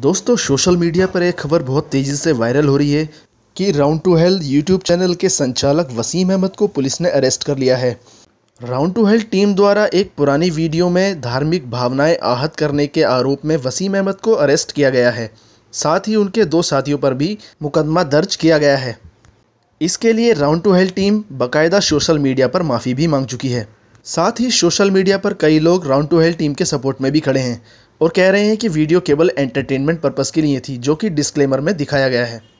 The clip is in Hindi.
दोस्तों सोशल मीडिया पर एक खबर बहुत तेज़ी से वायरल हो रही है कि round two health YouTube channel के संचालक वसीम अहमद को पुलिस ने अरेस्ट कर लिया है राउंड टू हेल्थ टीम द्वारा एक पुरानी वीडियो में धार्मिक भावनाएं आहत करने के आरोप में वसीम अहमद को अरेस्ट किया गया है साथ ही उनके दो साथियों पर भी मुकदमा दर्ज किया गया है इसके लिए राउंड टू हेल्थ टीम बाकायदा सोशल मीडिया पर माफ़ी भी मांग चुकी है साथ ही सोशल मीडिया पर कई लोग राउंड टू हेल्थ टीम के सपोर्ट में भी खड़े हैं और कह रहे हैं कि वीडियो केवल एंटरटेनमेंट पर्पज़ के लिए थी जो कि डिस्क्लेमर में दिखाया गया है